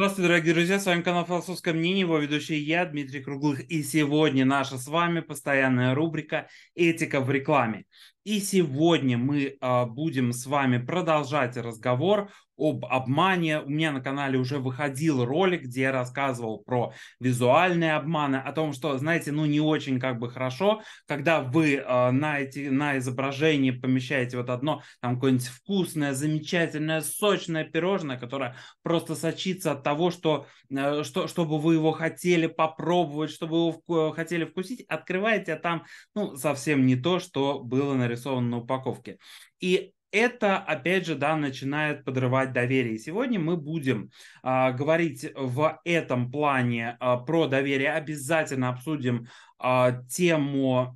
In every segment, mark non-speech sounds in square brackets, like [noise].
Здравствуйте, дорогие друзья, с вами канал «Философское мнение», его ведущий я, Дмитрий Круглых, и сегодня наша с вами постоянная рубрика «Этика в рекламе». И сегодня мы э, будем с вами продолжать разговор об обмане. У меня на канале уже выходил ролик, где я рассказывал про визуальные обманы, о том, что, знаете, ну не очень как бы хорошо, когда вы э, на, эти, на изображение помещаете вот одно, там какое-нибудь вкусное, замечательное, сочное пирожное, которое просто сочится от того, что, э, что чтобы вы его хотели попробовать, чтобы вы его вку- хотели вкусить, открываете, а там, ну, совсем не то, что было на нарисовано на упаковке. И это, опять же, да, начинает подрывать доверие. сегодня мы будем а, говорить в этом плане а, про доверие. Обязательно обсудим а, тему,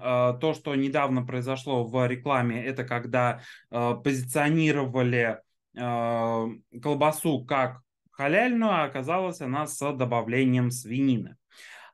а, то, что недавно произошло в рекламе. Это когда а, позиционировали а, колбасу как халяльную, а оказалась она с добавлением свинины.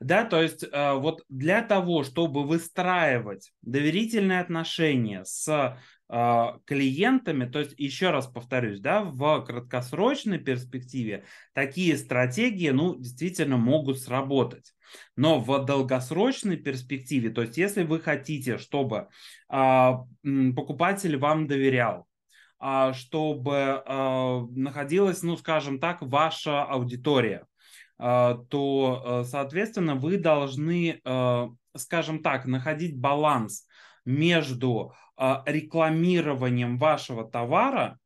Да, то есть э, вот для того, чтобы выстраивать доверительные отношения с э, клиентами, то есть еще раз повторюсь, да, в краткосрочной перспективе такие стратегии, ну, действительно могут сработать. Но в долгосрочной перспективе, то есть если вы хотите, чтобы а, покупатель вам доверял, а, чтобы э, находилась, ну, скажем так, ваша аудитория, а, то, э, соответственно, вы должны, э, скажем так, находить баланс между э, рекламированием вашего товара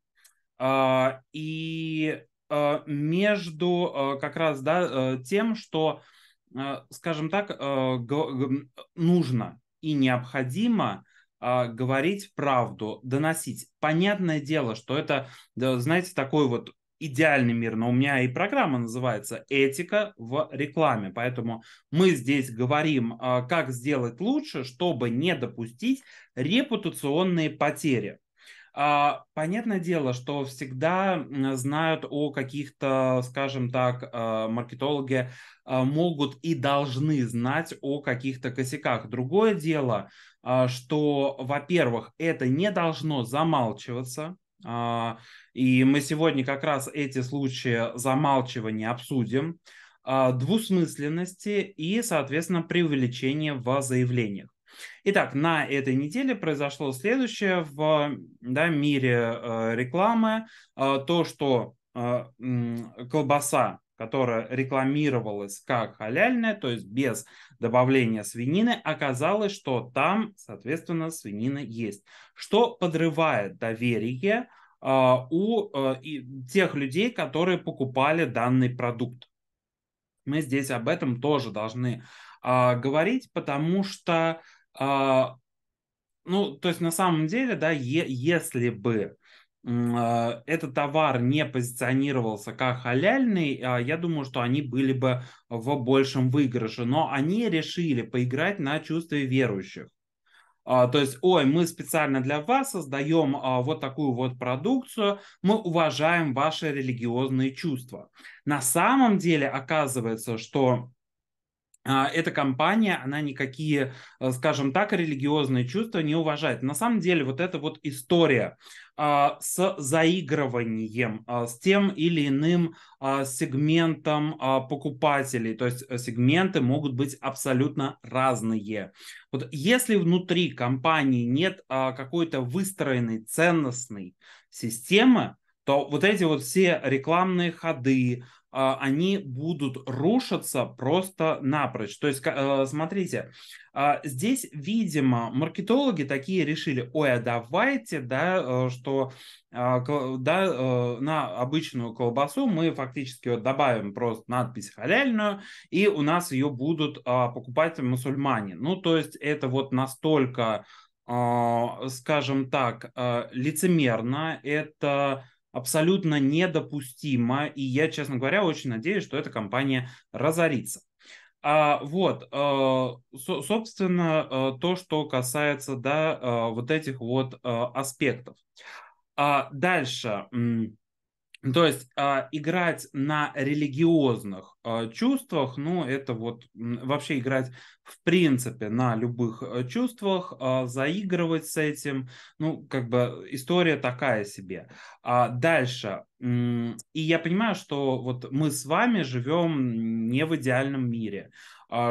а, и между как раз да, тем, что, скажем так, нужно и необходимо а, говорить правду, доносить. Понятное дело, что это, знаете, такой вот идеальный мир, но у меня и программа называется «Этика в рекламе». Поэтому мы здесь говорим, а, как сделать лучше, чтобы не допустить репутационные потери. А, понятное дело, что всегда знают о каких-то, скажем так, а, маркетологи могут и должны знать о каких-то косяках. Другое дело, что, во-первых, это не должно замалчиваться, а, и мы сегодня как раз эти случаи замалчивания обсудим, а, двусмысленности и, соответственно, преувеличения в заявлениях. Итак, на этой неделе произошло следующее в да, мире э, рекламы. А, то, что э, колбаса которая рекламировалась как халяльная, то есть без добавления свинины, оказалось, что там, соответственно, свинина есть, что подрывает доверие э, у э, тех людей, которые покупали данный продукт. Мы здесь об этом тоже должны э, говорить, потому что, а, ну, то есть на самом деле, да, е- если бы а, этот товар не позиционировался как халяльный, а я думаю, что они были бы в большем выигрыше. Но они решили поиграть на чувстве верующих. А, то есть, ой, мы специально для вас создаем вот такую вот продукцию, мы уважаем ваши религиозные чувства. На самом деле оказывается, что а, эта компания, она никакие, э, скажем так, религиозные чувства не уважает. На самом деле вот эта вот история а, с заигрыванием, а, с тем или иным сегментом покупателей, то есть э, сегменты могут быть абсолютно разные. Вот если внутри компании нет какой-то выстроенной ценностной системы, то вот эти вот все рекламные ходы, а, они будут рушиться просто напрочь. То есть, а, смотрите, а, здесь, видимо, маркетологи такие решили, ой, а давайте, да, э, что да, э, на обычную колбасу мы фактически вот добавим просто надпись халяльную, и у нас ее будут покупать мусульмане. Ну, то есть это вот настолько скажем так, э, лицемерно, это абсолютно недопустимо. И я, честно говоря, очень надеюсь, что эта компания разорится. А, вот, э, со, собственно, э, то, что касается, да, э, вот этих вот э, аспектов. А дальше. Ну, то есть э, играть на религиозных э, чувствах, ну это вот вообще играть в принципе на любых э, чувствах, э, заигрывать с этим, ну как бы история такая себе. А дальше, и я понимаю, что вот мы с вами живем не в идеальном мире,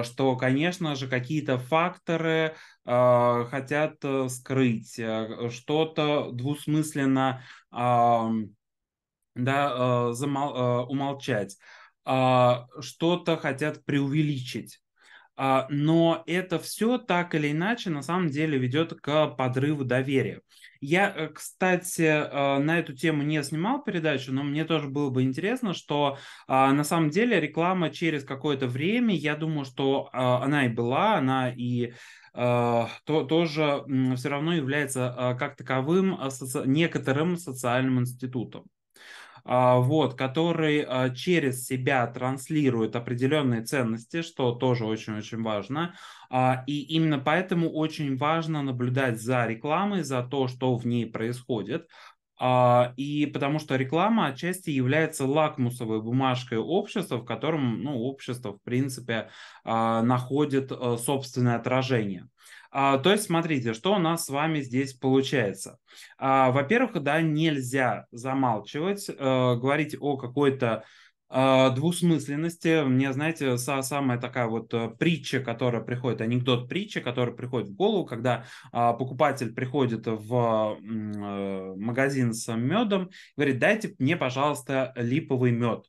что, конечно же, какие-то факторы э, хотят скрыть, э, что-то двусмысленно да, э, замол, э, умолчать, а, что-то хотят преувеличить. А, но это все так или иначе на самом деле ведет к подрыву доверия. Я, э, кстати, э, на эту тему не снимал передачу, но мне тоже было бы интересно, что а, на самом деле реклама через какое-то время, я думаю, что она и была, она и то, тоже все равно является как таковым соци... некоторым социальным институтом. А, вот, который а, через себя транслирует определенные ценности, что тоже очень-очень важно. А, и именно поэтому очень важно наблюдать за рекламой, за то, что в ней происходит, и потому что реклама отчасти является лакмусовой бумажкой общества, в котором ну, общество, в принципе, находит э, собственное отражение. А, то есть, смотрите, что у нас с вами здесь получается. А, во-первых, да, нельзя замалчивать, э, говорить о какой-то а, двусмысленности. Мне, знаете, самая такая вот э, притча, которая приходит, анекдот притча, который приходит в голову, когда покупатель приходит в э, магазин с медом, говорит, дайте мне, пожалуйста, липовый мед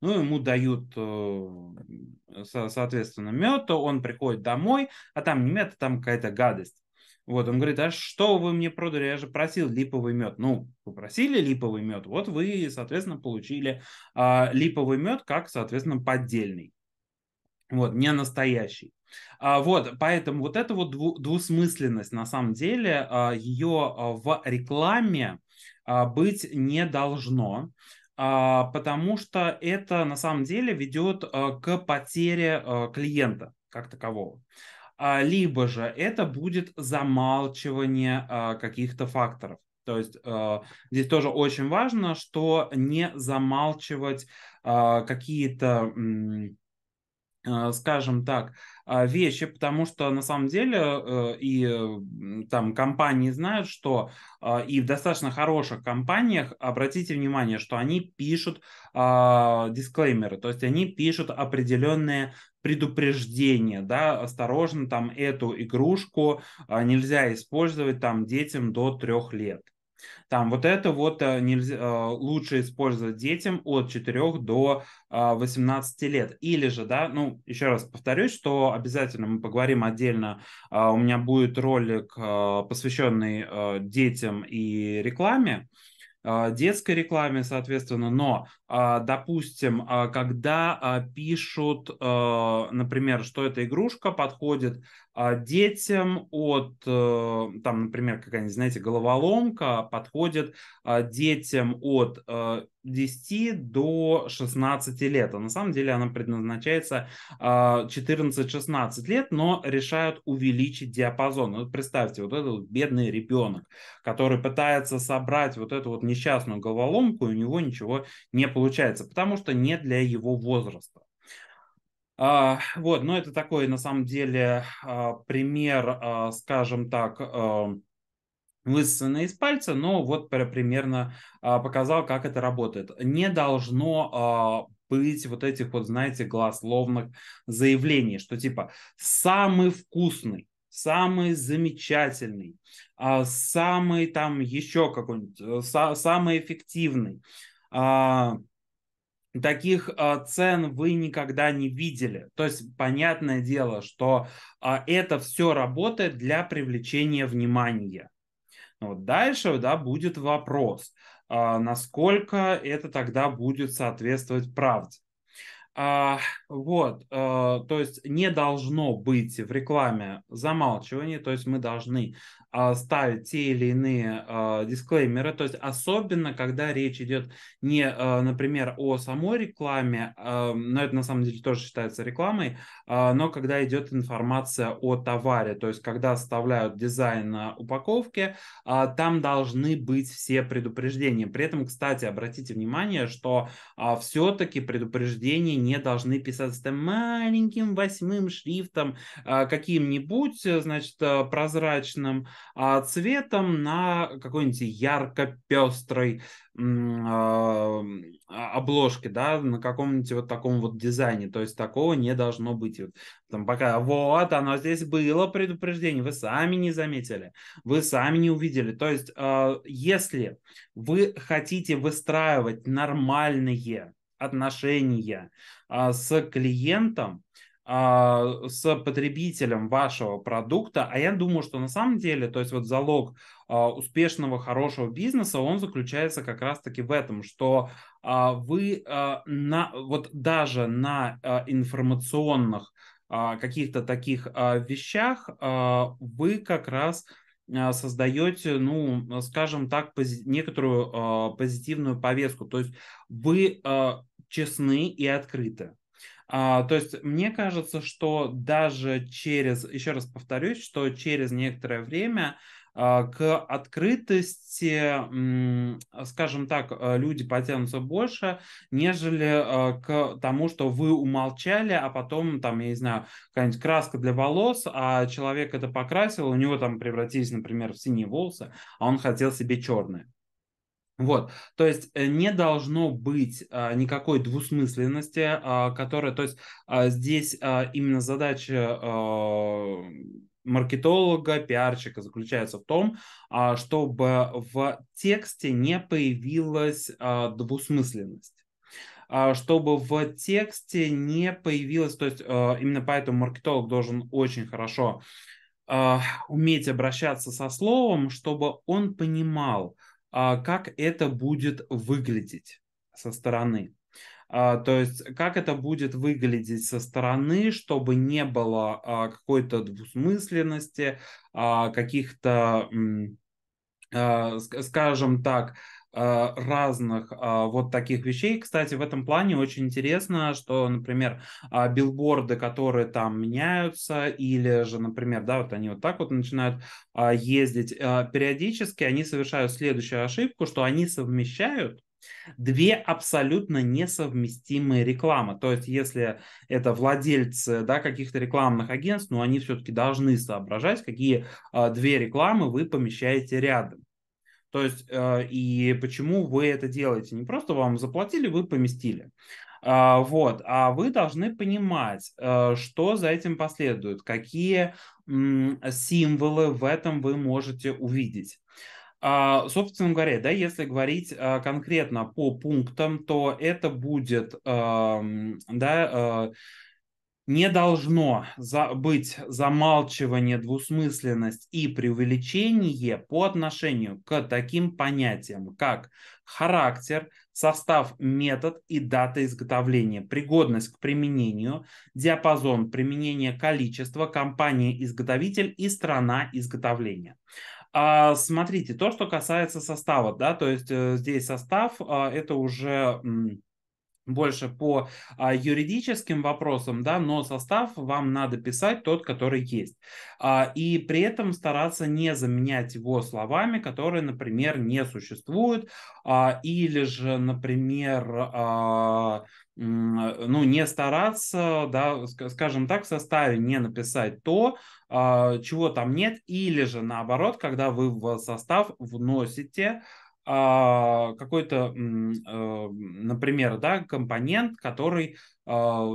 ну, ему дают, э, соответственно, мед, то он приходит домой, а там не мед, а там какая-то гадость. Вот, он говорит, а что вы мне продали? Я же просил липовый мед. Ну, попросили липовый мед, вот вы, соответственно, получили а, липовый мед как, соответственно, поддельный. Вот, не настоящий. А, вот, поэтому вот эта вот дву- двусмысленность, на самом деле, а, ее а, в рекламе а, быть не должно. А, потому что это на самом деле ведет э, к потере э, клиента как такового. А, либо же это будет замалчивание э, каких-то факторов. То есть здесь тоже очень важно, что не замалчивать какие-то Э, скажем так, э, вещи, потому что на самом деле э, и там компании знают, что и в достаточно хороших компаниях, обратите внимание, что они пишут а, дисклеймеры, то есть они пишут определенные предупреждения, да, осторожно, там эту игрушку нельзя использовать там детям до трех лет. Там вот это вот э, нельзя, э, лучше использовать детям от 4 до 18 э, лет. Или же, да, ну, еще раз повторюсь, что обязательно мы поговорим отдельно. У меня будет ролик, посвященный детям и рекламе детской рекламе, соответственно, но а, допустим, а, когда а, пишут, например, что эта игрушка подходит детям от, э, там, например, какая-нибудь, знаете, головоломка подходит детям от 10 э, до 16 лет. А на самом деле она предназначается 14-16 лет, но решают увеличить диапазон. Вот представьте, вот этот бедный ребенок, который пытается собрать вот эту вот несчастную головоломку, и у него ничего не получается получается, потому что не для его возраста. А, вот, но это такой, на самом деле, а, пример, а, скажем так, эм, высосанный из пальца, но вот примерно а, показал, как это работает. Не должно быть вот этих вот, знаете, гласловных заявлений, что типа самый вкусный, самый замечательный, самый там еще какой-нибудь, э, самый эффективный, таких а, цен вы никогда не видели. То есть понятное дело, что а, это все работает для привлечения внимания. Но ну дальше да, будет вопрос, а, насколько это тогда будет соответствовать правде. вот, то есть не должно быть в рекламе замалчивания, то есть мы должны а, ставить те или иные э, дисклеймеры, то есть особенно, когда речь идет не, э, например, о самой рекламе, э, но это на самом деле тоже считается рекламой, э, но когда идет информация о товаре, то есть когда вставляют дизайн упаковки, э, там должны быть все предупреждения. При этом, кстати, обратите внимание, что э, все-таки предупреждения не должны писаться маленьким восьмым шрифтом э, каким-нибудь, значит, прозрачным, а, цветом на какой-нибудь ярко-пестрой а, а, обложке, да, на каком-нибудь вот таком вот дизайне. То есть такого не должно быть. Вот, там пока вот оно здесь было предупреждение, вы сами не заметили, вы сами не увидели. То есть если вы хотите выстраивать нормальные отношения с клиентом, а, с потребителем вашего продукта, а я думаю, что на самом деле, то есть вот залог а, успешного, хорошего бизнеса, он заключается как раз-таки в этом, что а, вы на, вот даже на информационных каких-то таких вещах вы как раз создаете, ну, скажем так, пози- некоторую позитивную повестку, то есть вы честны и открыты. А То есть мне кажется, что даже через, еще раз повторюсь, что через некоторое время а, к открытости, скажем так, э, люди потянутся больше, нежели э, к тому, что вы умолчали, а потом, там, я не знаю, какая-нибудь краска для волос, а человек это покрасил, у него там превратились, например, в синие волосы, а он хотел себе черные. Вот, то есть э, не должно быть а, никакой двусмысленности, а, которая, то есть а, здесь а, именно задача а, маркетолога, пиарщика заключается в том, а, чтобы в тексте не появилась а, двусмысленность а, чтобы в тексте не появилась, то есть а, именно поэтому маркетолог должен очень хорошо а, уметь обращаться со словом, чтобы он понимал, а, как это будет выглядеть со стороны. А, то есть как это будет выглядеть со стороны, чтобы не было а, какой-то двусмысленности, каких-то, скажем так, Э, разных а, вот таких вещей. Кстати, в этом плане очень интересно, что, например, а, билборды, которые там меняются, или же, например, да, вот они вот так вот начинают а, ездить, э, периодически они совершают следующую ошибку, что они совмещают две абсолютно несовместимые рекламы. То есть, если это владельцы да, каких-то рекламных агентств, ну, они все-таки должны соображать, какие а, две рекламы вы помещаете рядом. То есть, а, и почему вы это делаете? Не просто вам заплатили, вы поместили. А, вот, а вы должны понимать, э, что за этим последует, какие символы в этом вы можете увидеть. А, собственно говоря, да, если говорить конкретно по пунктам, то это будет, да, не должно за, быть замалчивание, двусмысленность и преувеличение по отношению к таким понятиям, как характер, состав, метод и дата изготовления, пригодность к применению, диапазон применения, количество, компания-изготовитель и страна изготовления. А, смотрите, то, что касается состава, да, то есть э, здесь состав, а, это уже больше по а, юридическим вопросам, да, но состав вам надо писать тот, который есть. А, и при этом стараться не заменять его словами, которые, например, не существуют, а, или же, например, а, ну, не стараться, да, скажем так, в составе не написать то, а, чего там нет, или же наоборот, когда вы в состав вносите а, какой-то, э, например, да, компонент, который, а,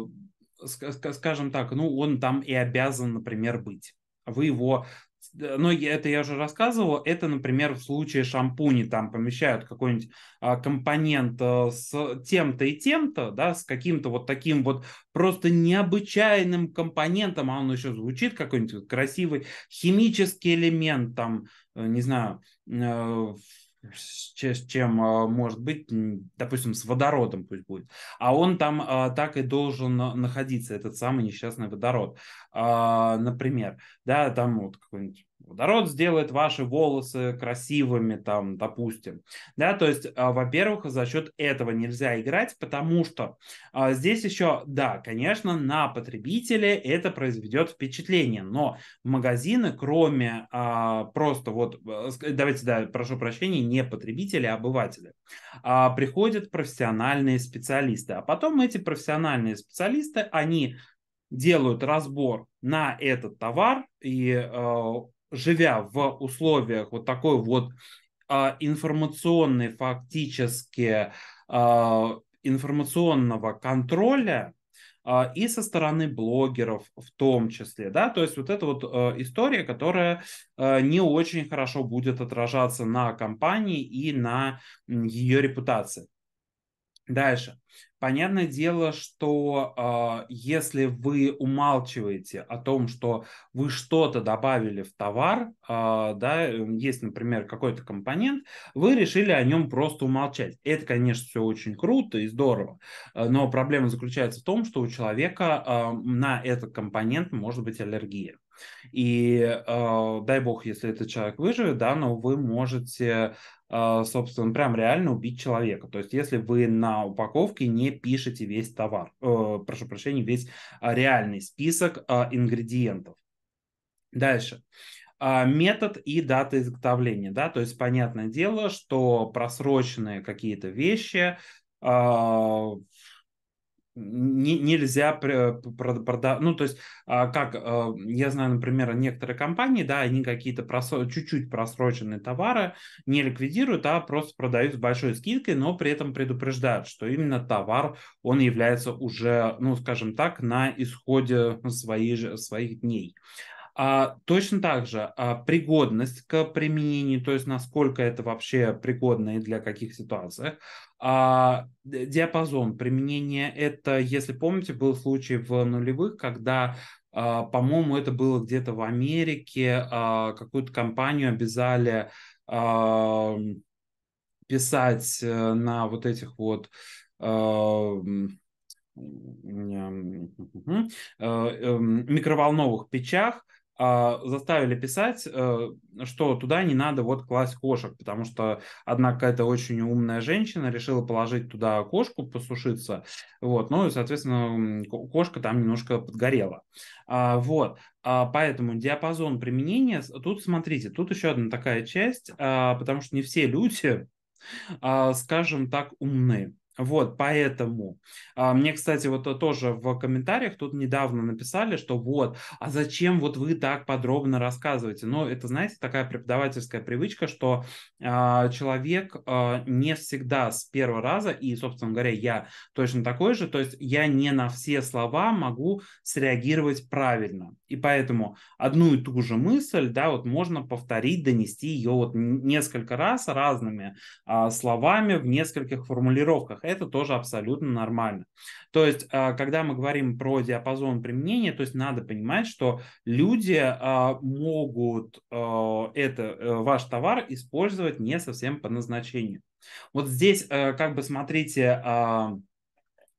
скажем так, ну, он там и обязан, например, быть. Вы его э, но ну, это я уже рассказывал, это, например, в случае шампуни там помещают какой-нибудь а, компонент э, с тем-то и тем-то, да, с каким-то вот таким вот просто необычайным компонентом, а он еще звучит какой-нибудь красивый химический элемент там, не знаю, с чем а, может быть, допустим, с водородом пусть будет. А он там а, так и должен а, находиться, этот самый несчастный водород. например, да, там вот какой-нибудь Водород сделает ваши волосы красивыми, там, допустим. Да, то есть, а, во-первых, за счет этого нельзя играть, потому что а, здесь еще, да, конечно, на потребителя это произведет впечатление, но магазины, кроме а, просто вот, а, давайте, да, прошу прощения, не потребители, а обыватели, а, приходят профессиональные специалисты, а потом эти профессиональные специалисты, они делают разбор на этот товар, и э, живя в условиях вот такой вот а, информационной фактически а, информационного контроля а, и со стороны блогеров в том числе, да, то есть вот эта вот а, история, которая а, не очень хорошо будет отражаться на компании и на ее репутации. Дальше. Понятное дело, что э, если вы умалчиваете о том, что вы что-то добавили в товар, э, да, эм, есть, например, какой-то компонент, вы решили о нем просто умолчать. Это, конечно, все очень круто и здорово, э, но проблема заключается в том, что у человека э, на этот компонент может быть аллергия. И э, дай бог, если этот человек выживет, да, но вы можете а, собственно, прям реально убить человека. То есть, если вы на упаковке не пишете весь товар, э, прошу прощения, весь а, реальный список э, ингредиентов. Дальше. Э, метод и дата изготовления, да, то есть понятное дело, что просроченные какие-то вещи, не, нельзя продать, ну, то есть, а, как, а, я знаю, например, некоторые компании, да, они какие-то просро... чуть-чуть просроченные товары не ликвидируют, а просто продают с большой скидкой, но при этом предупреждают, что именно товар, он является уже, ну, скажем так, на исходе своей, своих дней. А, точно так же а, пригодность к применению, то есть насколько это вообще пригодно и для каких ситуаций. А, диапазон применения это, если помните, был случай в нулевых, когда а, по-моему, это было где-то в Америке, а, какую-то компанию обязали а, писать э, на вот этих вот [laughs] э, э, микроволновых печах а, заставили писать, э, что туда не надо вот класть кошек, потому что одна какая-то очень умная женщина решила положить туда кошку посушиться, вот, ну и, соответственно, кошка там немножко подгорела. А, вот, а, поэтому диапазон применения, тут смотрите, тут еще одна такая часть, потому что не все люди, скажем так, умные. Вот, поэтому. А, мне, кстати, вот э, тоже в комментариях тут недавно написали, что вот, а зачем вот вы так подробно рассказываете? Ну, это, знаете, такая преподавательская привычка, что а, человек а, не всегда с первого раза, и, собственно говоря, я точно такой же, то есть я не на все слова могу среагировать правильно. И поэтому одну и ту же мысль, да, вот можно повторить, донести ее вот несколько раз разными словами в нескольких формулировках это тоже абсолютно нормально. То есть, а, когда мы говорим про диапазон применения, то есть надо понимать, что люди а, могут а, это, э, ваш товар использовать не совсем по назначению. Вот здесь, э, как бы, смотрите, э,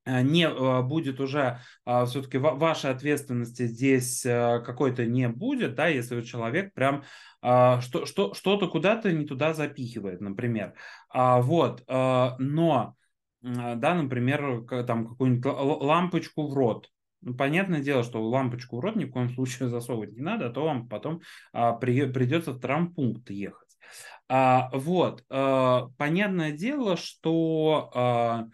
не будет уже все-таки вашей ответственности здесь какой-то не будет, да, если человек прям что, что, что-то куда-то не туда запихивает, например. Вот, но да, например, там какую-нибудь лампочку в рот. Ну, понятное дело, что лампочку в рот ни в коем [laughs] случае засовывать не надо, а то вам потом а, при, придется в травмпункт ехать. А, вот, а, понятное дело, что а,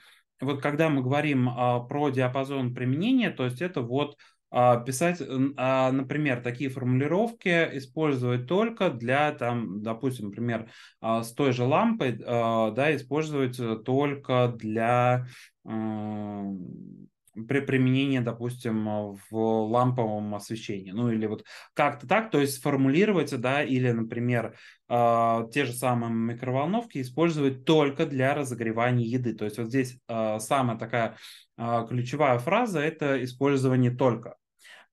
вот когда мы говорим а, про диапазон применения, то есть это вот а, писать, а, например, такие формулировки использовать только для, там, допустим, например, а, с той же лампой, да, использовать э, только для при применении, допустим, в ламповом освещении, ну или вот как-то так, то есть сформулировать, да, или, например, те же самые микроволновки использовать только для разогревания еды. То есть вот здесь самая такая ключевая фраза – это использование только.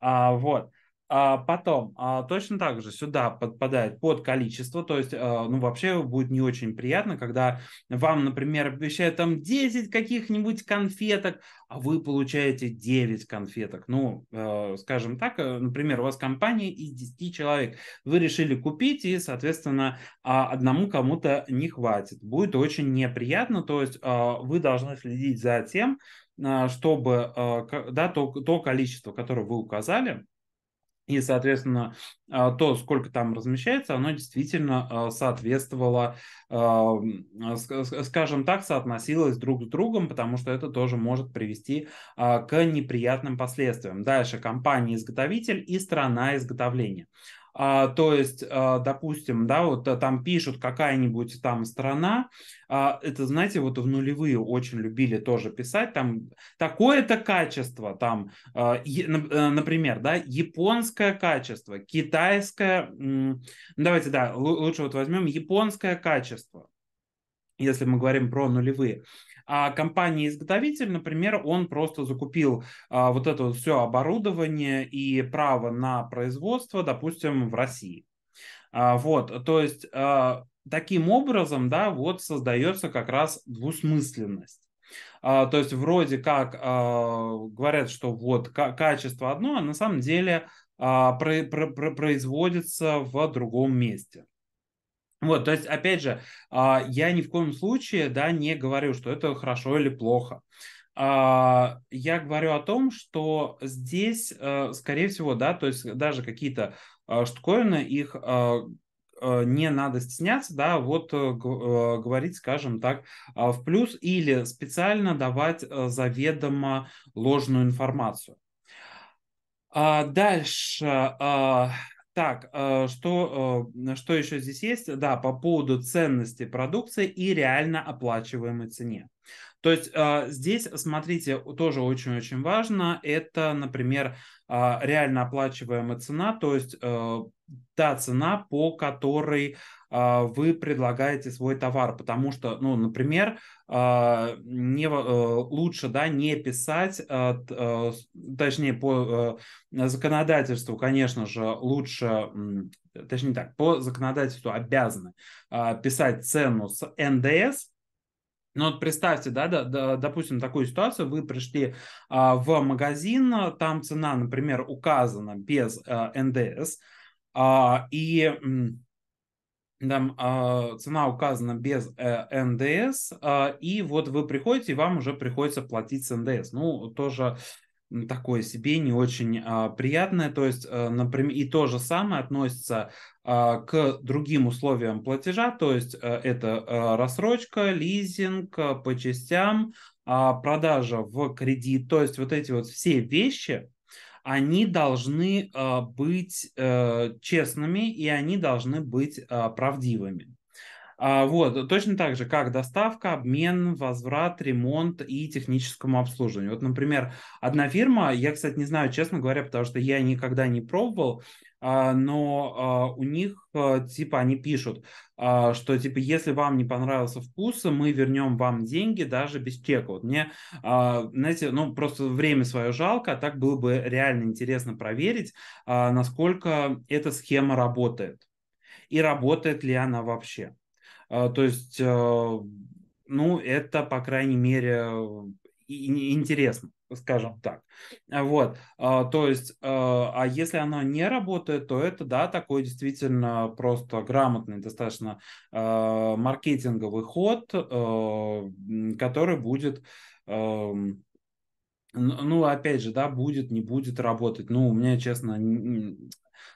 А, вот. А потом а, точно так же сюда подпадает под количество, то есть, а, ну, вообще будет не очень приятно, когда вам, например, обещают там 10 каких-нибудь конфеток, а вы получаете 9 конфеток. Ну, э, скажем так, э, например, у вас компания из 10 человек, вы решили купить, и, соответственно, а одному кому-то не хватит. Будет очень неприятно, то есть э, вы должны следить за тем, а, чтобы а, да, то, то количество, которое вы указали, и, соответственно, а, то, сколько там размещается, оно действительно соответствовало, скажем так, соотносилось друг с другом, потому что это тоже может привести к неприятным последствиям. Дальше компания-изготовитель и страна изготовления. А, то есть, а, допустим, да, вот а, там пишут какая-нибудь там страна, это, знаете, вот в нулевые очень любили тоже писать, там такое-то качество, там, э, например, да, японское качество, китайское, давайте, да, лучше вот возьмем японское качество, если мы говорим про нулевые. А компания-изготовитель, например, он просто закупил а, вот это вот все оборудование и право на производство, допустим, в России. А, вот, то есть а, таким образом, да, вот создается как раз двусмысленность. А, то есть вроде как а, говорят, что вот качество одно, а на самом деле а, про, про, про, производится в другом месте. Вот, то есть, опять же, а, я ни в коем случае, да, не говорю, что это хорошо или плохо. А, я говорю о том, что здесь, э, скорее всего, да, то есть даже какие-то э, штуковины, их э, не надо стесняться, да, вот говорить, скажем так, а, в плюс или специально давать заведомо ложную информацию. Дальше так, э, что, э, что еще здесь есть? Да, по поводу ценности продукции и реально оплачиваемой цене. То есть э, здесь, смотрите, тоже очень-очень важно, это, например, реально оплачиваемая цена, то есть та цена, по которой а, вы предлагаете свой товар, потому что, ну, например, а, не, э, лучше, да, не писать, а, точнее, по э, законодательству, конечно же, лучше, точнее так, по законодательству обязаны писать цену с НДС, ну вот представьте, да, да, да, допустим, такую ситуацию, вы пришли а, в магазин, там цена, например, указана без а, э, НДС, а, и там а, цена указана без э, НДС, а, и вот вы приходите, и вам уже приходится платить с НДС. Ну, тоже такое себе не очень а, приятное, то есть, а, э, например, и то же самое относится а, к другим условиям платежа, то есть а, это а, рассрочка, лизинг а, по частям, а, продажа в кредит, то есть вот эти вот все вещи, они должны а, быть э, честными и они должны быть а, правдивыми. А, вот, точно так же, как доставка, обмен, возврат, ремонт и техническому обслуживанию. Вот, например, одна фирма, я, кстати, не знаю, честно говоря, потому что я никогда не пробовал, а, но а, у них, типа, они пишут, что, типа, если вам не понравился вкус, мы вернем вам деньги даже без чека. Вот мне, знаете, ну, просто время свое жалко, а так было бы реально интересно проверить, насколько эта схема работает и работает ли она вообще. А, то есть, а, ну, это, по крайней мере, интересно скажем так. А, вот, то есть, а если оно не работает, то это, да, такой действительно просто грамотный, достаточно маркетинговый ход, который будет ну, опять же, да, будет, не будет работать. Ну, у меня, честно,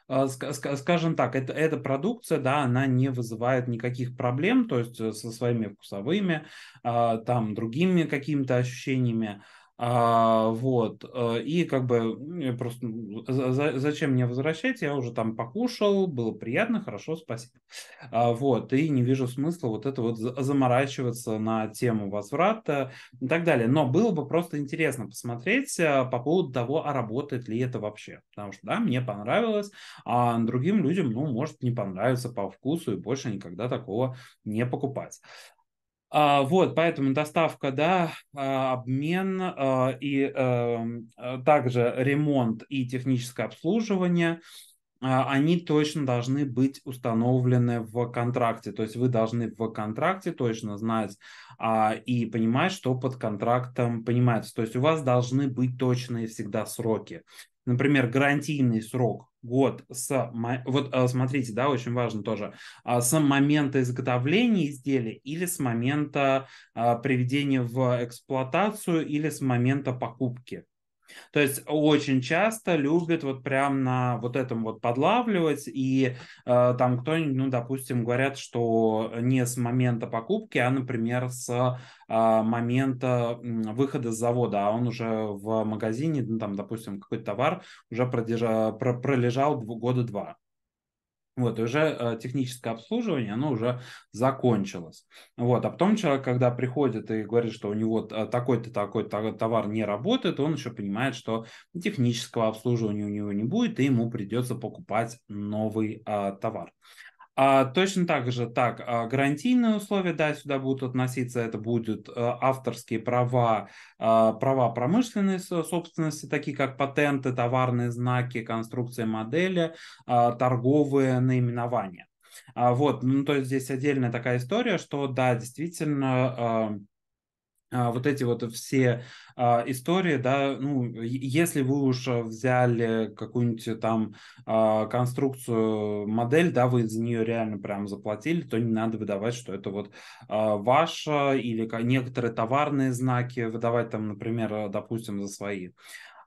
а, скажем так, это, эта продукция, да, она не вызывает никаких проблем, то есть э, со своими вкусовыми, а, там, другими какими-то ощущениями. А, вот, э, и как бы ну, просто за, зачем мне возвращать, я уже там покушал, было приятно, хорошо, спасибо. А, вот, и не вижу смысла вот это вот заморачиваться на тему возврата и так далее. Но было бы просто интересно посмотреть э, по поводу того, а работает ли это вообще. Потому что, да, мне понравилось, а другим людям, ну, может, не понравится по вкусу и больше никогда такого не покупать. А, вот, поэтому доставка, да, а, обмен а, и эм, э, также ремонт и техническое обслуживание, а, они точно должны быть установлены в контракте. То есть вы должны в контракте точно знать а, и понимать, что под контрактом понимается. То есть у вас должны быть точные всегда сроки. Например, гарантийный срок год с... Вот э, смотрите, да, очень важно тоже. А, с момента изготовления изделия или с момента а, приведения в эксплуатацию или с момента покупки? То есть очень часто любят вот прям на вот этом вот подлавливать, и э, там кто-нибудь, ну, допустим, говорят, что не с момента покупки, а, например, с э, момента выхода с завода, а он уже в магазине, ну, там, допустим, какой-то товар уже продержа, про, пролежал года два. Вот, и уже э, техническое обслуживание, оно уже закончилось. Вот, а потом человек, когда приходит и говорит, что у него э, такой-то, такой-то товар не работает, он еще понимает, что технического обслуживания у него не будет, и ему придется покупать новый э, товар. А, точно так же, так, а, гарантийные условия, да, сюда будут относиться, это будут э, авторские права, а, права промышленной собственности, такие как патенты, товарные знаки, конструкции модели, торговые наименования. Вот, ну, то есть здесь отдельная такая история, что, да, действительно, а, вот эти вот все а, истории, да, ну, если вы уж а, взяли какую-нибудь там а, конструкцию, модель, да, вы за нее реально прям заплатили, то не надо выдавать, что это вот а, ваша или некоторые товарные знаки выдавать там, например, допустим, за свои.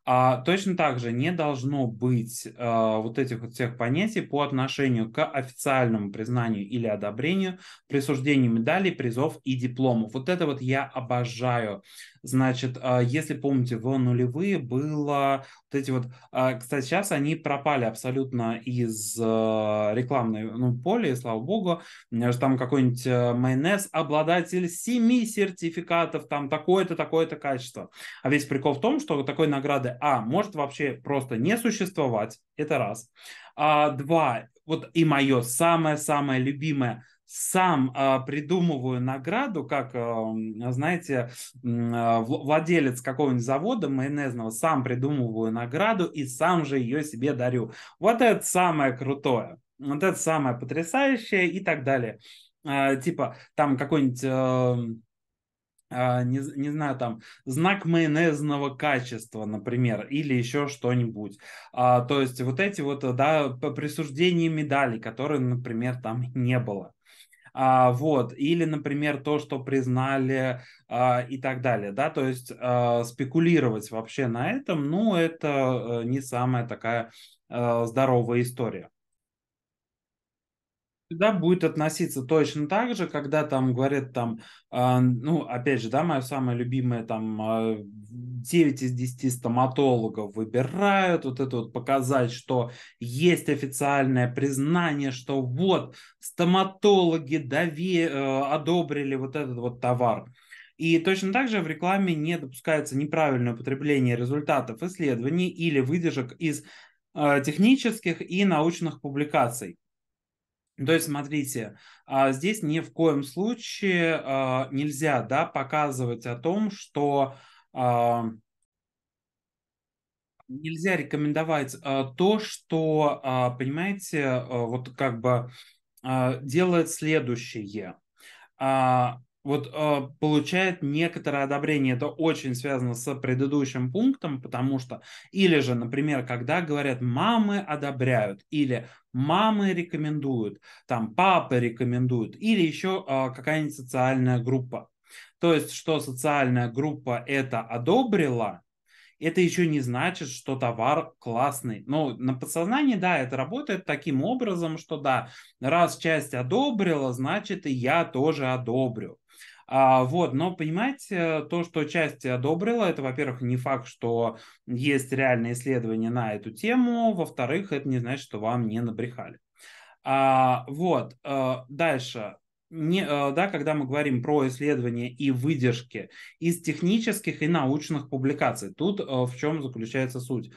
А, точно так же не должно быть а, вот этих вот всех понятий по отношению к официальному признанию или одобрению, присуждению медалей, призов и дипломов. Вот это вот я обожаю. Значит, а, если помните, в нулевые было вот эти вот... А, кстати, сейчас они пропали абсолютно из а, рекламной ну, поля, и, слава богу. у меня же Там какой-нибудь майонез, обладатель семи сертификатов, там такое-то, такое-то качество. А весь прикол в том, что такой награды, а, может вообще просто не существовать, это раз. А, два, вот и мое самое-самое любимое – сам э, придумываю награду, как, э, знаете, э, владелец какого-нибудь завода майонезного, сам придумываю награду и сам же ее себе дарю. Вот это самое крутое, вот это самое потрясающее и так далее. Э, типа там какой-нибудь... Э, не, не знаю, там, знак майонезного качества, например, или еще что-нибудь. А, то есть вот эти вот, да, присуждения медалей, которые, например, там не было а, вот, или, например, то, что признали а, и так далее, да, то есть а, спекулировать вообще на этом, ну, это э, не самая такая а, здоровая история всегда будет относиться точно так же, когда там говорят там, э, ну, опять же, да, мое самое любимое там э, а, 9 из 10 стоматологов выбирают, вот это вот показать, что есть официальное признание, что вот стоматологи дови, э, одобрили вот этот вот товар. И точно так же в рекламе не допускается неправильное употребление результатов исследований или выдержек из э, технических и научных публикаций. То есть, смотрите, а, здесь ни в коем случае а, нельзя да, показывать о том, что а, нельзя рекомендовать то, что, понимаете, вот как бы делает следующее вот э, получает некоторое одобрение. Это очень связано с предыдущим пунктом, потому что или же, например, когда говорят мамы одобряют, или мамы рекомендуют, там папы рекомендуют, или еще э, какая-нибудь социальная группа. То есть, что социальная группа это одобрила, это еще не значит, что товар классный. Но ну, на подсознании, да, это работает таким образом, что да, раз часть одобрила, значит и я тоже одобрю. А, вот, но понимаете, то, что часть одобрила, это, во-первых, не факт, что есть реальные исследования на эту тему, во-вторых, это не значит, что вам не набрехали. А, вот, а, дальше не, э, да, когда мы говорим про исследования и выдержки из технических и научных публикаций. Тут э, в чем заключается суть.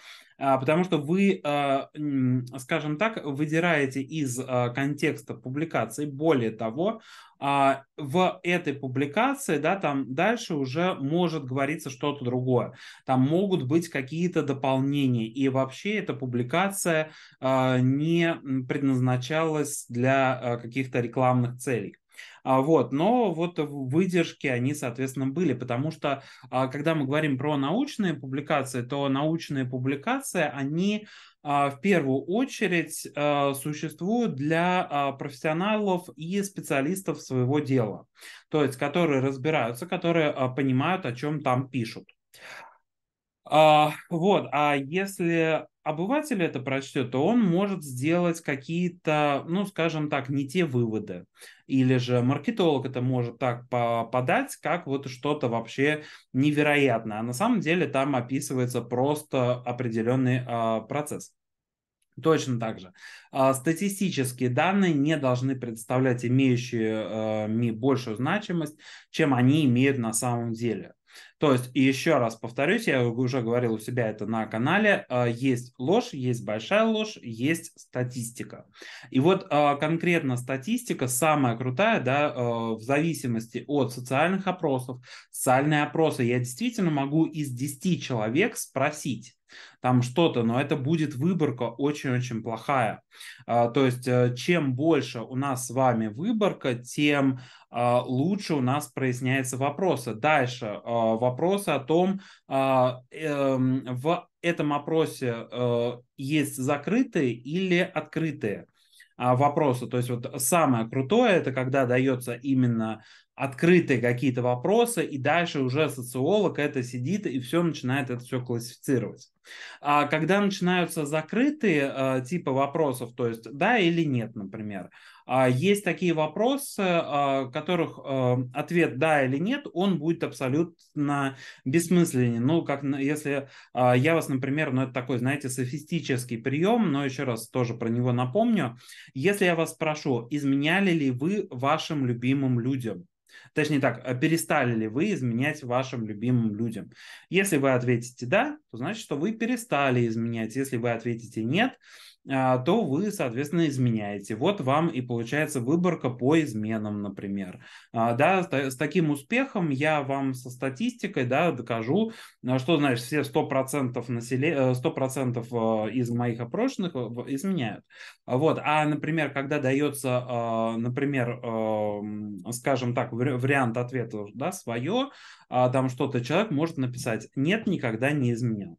А, потому что вы, а, скажем так, выдираете из а, контекста публикации. Более того, в этой публикации, да, там дальше уже может говориться что-то другое. Там могут быть какие-то дополнения. И вообще эта публикация не предназначалась для каких-то рекламных целей. А, вот, но вот выдержки они, соответственно, были, потому что, а, когда мы говорим про научные публикации, то научные публикации, они а, в первую очередь существуют для профессионалов и специалистов своего дела, то есть которые разбираются, которые понимают, о чем там пишут. Вот, а если обыватель это прочтет, то он может сделать какие-то, ну, скажем так, не те выводы. Или же маркетолог это может так подать, как вот что-то вообще невероятное. А на самом деле там описывается просто определенный э, процесс. Точно так же. А, статистические данные не должны представлять имеющие э, большую значимость, чем они имеют на самом деле. То есть, и еще раз повторюсь, я уже говорил у себя это на канале, а, есть ложь, есть большая ложь, есть статистика. И вот а, конкретно статистика самая крутая, да, а, в зависимости от социальных опросов, социальные опросы, я действительно могу из 10 человек спросить, там что-то, но это будет выборка очень-очень плохая. А, то есть э, чем больше у нас с вами выборка, тем а, лучше у нас проясняются вопросы. Дальше а, вопросы о том, эм, в этом опросе э, есть закрытые или открытые вопросы. То есть вот самое крутое, это когда дается именно открытые какие-то вопросы, и дальше уже социолог это сидит и все начинает это все классифицировать. А когда начинаются закрытые а, типы вопросов, то есть да или нет, например, а, есть такие вопросы, а, которых а, ответ да или нет, он будет абсолютно бессмысленен. Ну, как если а, я вас, например, ну это такой, знаете, софистический прием, но еще раз тоже про него напомню. Если я вас спрошу, изменяли ли вы вашим любимым людям, Точнее так, э, перестали ли вы изменять вашим любимым людям? Если вы ответите «да», то значит, что вы перестали изменять. Если вы ответите «нет», а, то вы, соответственно, изменяете. Вот вам и получается выборка по изменам, например. А, да, с таким успехом я вам со статистикой да, докажу, а, что значит все 100%, населе... 100 э, из моих опрошенных э, изменяют. Вот. А, например, когда дается, например, скажем так, вариант ответа да, свое, там что-то человек может написать «нет, никогда не изменял».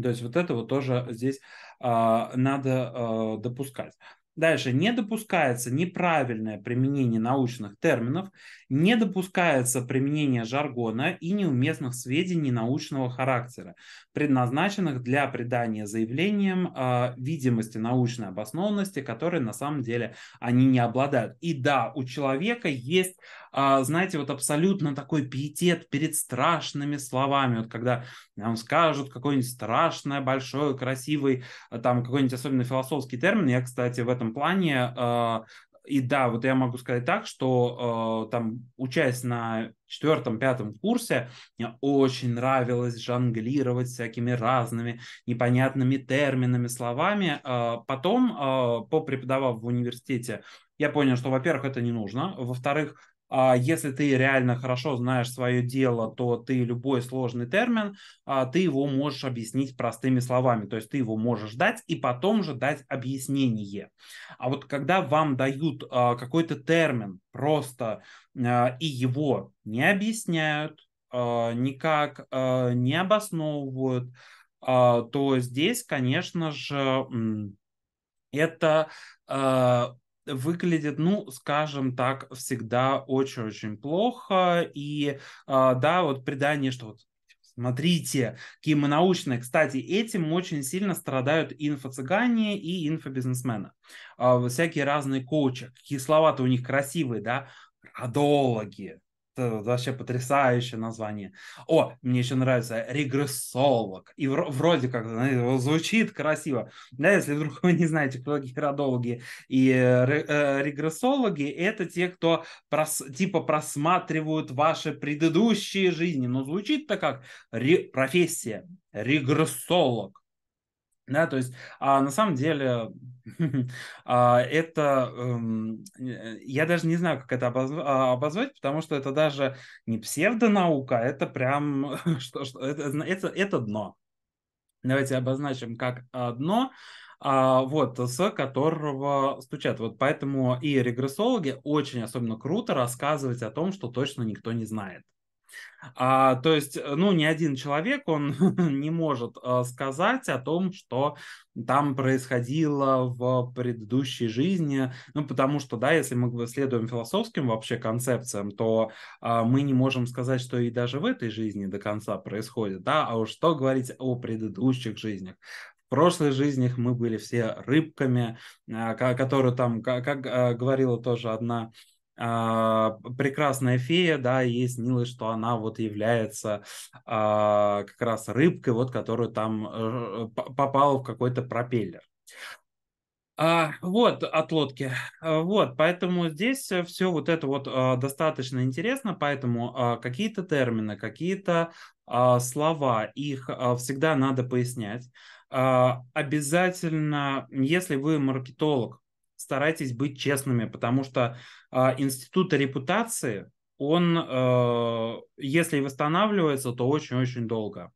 То есть вот этого тоже здесь а, надо а, допускать. Дальше не допускается неправильное применение научных терминов, не допускается применение жаргона и неуместных сведений научного характера, предназначенных для придания заявлениям э, видимости научной обоснованности, которые на самом деле они не обладают. И да, у человека есть а, знаете, вот абсолютно такой пиетет перед страшными словами. Вот когда вам скажут какой нибудь страшный большой красивый, а, там какой-нибудь особенно философский термин, я, кстати, в этом плане а, и да, вот я могу сказать так, что там, учась на четвертом-пятом курсе, мне очень нравилось жонглировать всякими разными непонятными терминами, словами. потом, э, попреподавав в университете, я понял, что, во-первых, это не нужно, во-вторых, а если ты реально хорошо знаешь свое дело, то ты любой сложный термин, а, ты его можешь объяснить простыми словами. То есть ты его можешь дать и потом же дать объяснение. А вот когда вам дают а, какой-то термин просто и его не объясняют, никак не обосновывают, то здесь, конечно же, это выглядит, ну, скажем так, всегда очень-очень плохо. И а, да, вот предание, что вот Смотрите, какие мы научные. Кстати, этим очень сильно страдают инфо-цыгане и инфобизнесмены. А, всякие разные коучи. Какие слова-то у них красивые, да? родологи Э, вообще потрясающее название. О, мне еще нравится регрессолог. И вроде как знаете, звучит красиво. Да, если вдруг вы не знаете, кто такие родологи и э, э, регрессологи, это те, кто прос, типа просматривают ваши предыдущие жизни. Но звучит-то как ре, профессия регрессолог. Да, то есть, а на самом деле, [laughs] а, это эм, э, я даже не знаю, как это обозва- обозвать, потому что это даже не псевдонаука, а это прям [laughs] что, что это, это, это дно. Давайте обозначим как а, дно, а, вот, с которого стучат. Вот поэтому и регрессологи очень особенно круто рассказывать о том, что точно никто не знает. А, то есть, э, ну, ни один человек, он [laughs] не может э, сказать о том, что там происходило в предыдущей жизни, ну, потому что, да, если мы следуем философским вообще концепциям, то а, мы не можем сказать, что и даже в этой жизни до конца происходит, да, а уж что говорить о предыдущих жизнях. В прошлых жизнях мы были все рыбками, а, которые там, как, как э, говорила тоже одна а, прекрасная фея, да, ей снилось, что она вот является а, как раз рыбкой, вот, которую там а, попала в какой-то пропеллер. А, вот от лодки. А, вот, поэтому здесь э, все вот это вот а, достаточно интересно, поэтому а, какие-то термины, какие-то а, слова, их а, всегда надо пояснять. А, обязательно, если вы маркетолог, старайтесь быть честными, потому что э, институт репутации, он, э, если восстанавливается, то очень-очень долго.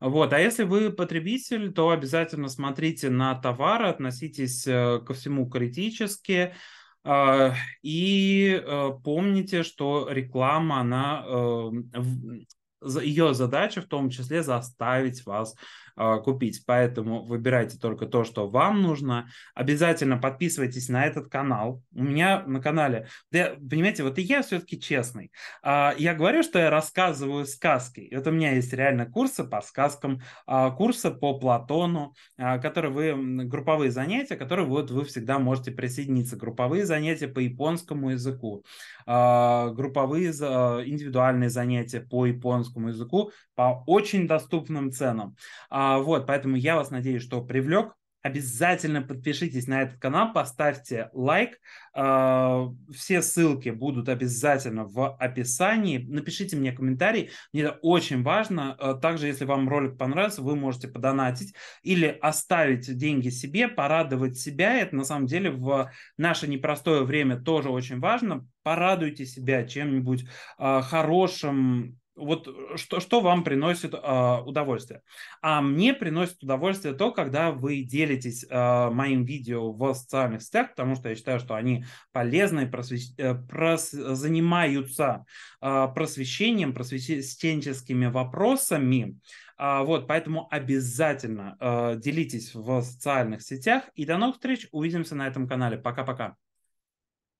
Вот. А если вы потребитель, то обязательно смотрите на товары, относитесь э, ко всему критически, а, и э, помните, что реклама, она, э, ее задача в том числе заставить вас а, купить. Поэтому выбирайте только то, что вам нужно. Обязательно подписывайтесь на этот канал. У меня на канале, да, понимаете, вот и я все-таки честный. А, я говорю, что я рассказываю сказки. И вот у меня есть реально курсы по сказкам, а, курсы по Платону, которые вы, групповые занятия, которые вот вы всегда можете присоединиться. Групповые занятия по японскому языку, групповые индивидуальные занятия по японскому языку по очень доступным ценам. А, вот, поэтому я вас надеюсь, что привлек. Обязательно подпишитесь на этот канал, поставьте лайк. А, все ссылки будут обязательно в описании. Напишите мне комментарий, мне это очень важно. А, также, если вам ролик понравился, вы можете подонатить или оставить деньги себе, порадовать себя. Это на самом деле в наше непростое время тоже очень важно. Порадуйте себя чем-нибудь хорошим, вот э, что, что вам приносит э, удовольствие. А мне приносит удовольствие то, когда вы делитесь э, моим видео в социальных сетях, потому что я считаю, что они полезны, просвещ... Э, прос... занимаются э, просвещением, просвещенческими вопросами. Э, вот, поэтому обязательно э, делитесь в социальных сетях. И до новых встреч. Увидимся на этом канале. Пока-пока.